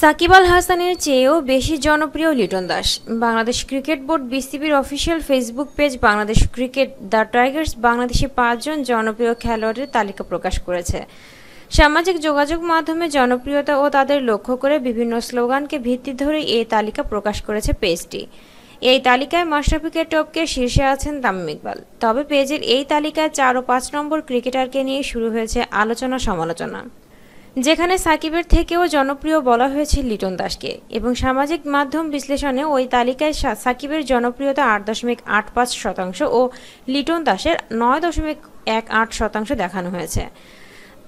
সাকিব আল হাসানের চেয়েও বেশি জনপ্রিয় লিটন দাস বাংলাদেশ ক্রিকেট বোর্ড বিসিবির official Facebook page Bangladesh cricket the tigers বাংলাদেশে পাঁচজন জনপ্রিয় খেলোয়াড়ের তালিকা প্রকাশ করেছে সামাজিক যোগাযোগ মাধ্যমে জনপ্রিয়তা ও তাদের লক্ষ্য করে বিভিন্ন স্লোগানকে ভিত্তি ধরে এই তালিকা প্রকাশ করেছে পেজটি এই তালিকায় মাশরাফিকে টপকে শীর্ষে আছেন তামিম ইকবাল তবে পেজের এই তালিকায় চার ও পাঁচ নম্বর ক্রিকেটারকে নিয়ে শুরু হয়েছে আলোচনা সমালোচনা যেখানে সাকিবের থেকেও জনপ্রিয় বলা হয়েছে লিটন দাসকে এবং সামাজিক মাধ্যম বিশ্লেষণে ওই তালিকায় সাকিবের জনপ্রিয়তা আট দশমিক আট পাঁচ শতাংশ ও লিটন দাসের নয় দশমিক এক আট শতাংশ দেখানো হয়েছে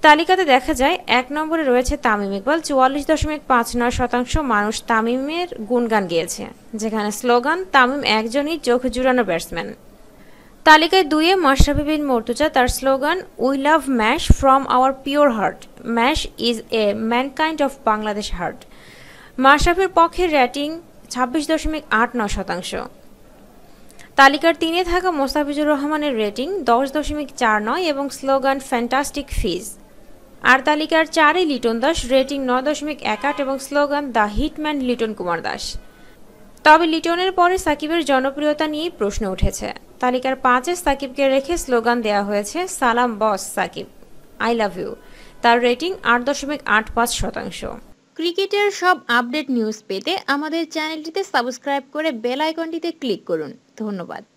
তালিকাতে দেখা যায় এক নম্বরে রয়েছে তামিম ইকবাল চুয়াল্লিশ দশমিক পাঁচ নয় শতাংশ মানুষ তামিমের গুণগান গিয়েছে যেখানে স্লোগান তামিম একজনই চোখ জুড়ানো ব্যাটসম্যান তালিকায় দুয়ে মাশরাফি বিন মর্তুজা তার slogan we love Mash from our pure heart Mash is a mankind of Bangladesh heart মাশরাফির পক্ষের রেটিং ছাব্বিশ দশমিক আট নয় শতাংশ তালিকার তিনে থাকা মোস্তাফিজুর রহমানের রেটিং দশ দশমিক চার নয় এবং স্লোগান ফ্যান্টাস্টিক ফিজ আর তালিকার চারে লিটন দাস রেটিং নয় দশমিক এক আট এবং slogan the hitman Liton Kumar Das তবে লিটনের পরে সাকিবের জনপ্রিয়তা নিয়েই প্রশ্ন উঠেছে তালিকার পাঁচে সাকিবকে রেখে স্লোগান দেয়া হয়েছে সালাম boss Shakib I love you তার রেটিং আট দশমিক আট পাঁচ শতাংশ ক্রিকেটের সব আপডেট নিউজ পেতে আমাদের চ্যানেলটিতে সাবস্ক্রাইব করে বেল আইকনটিতে ক্লিক করুন ধন্যবাদ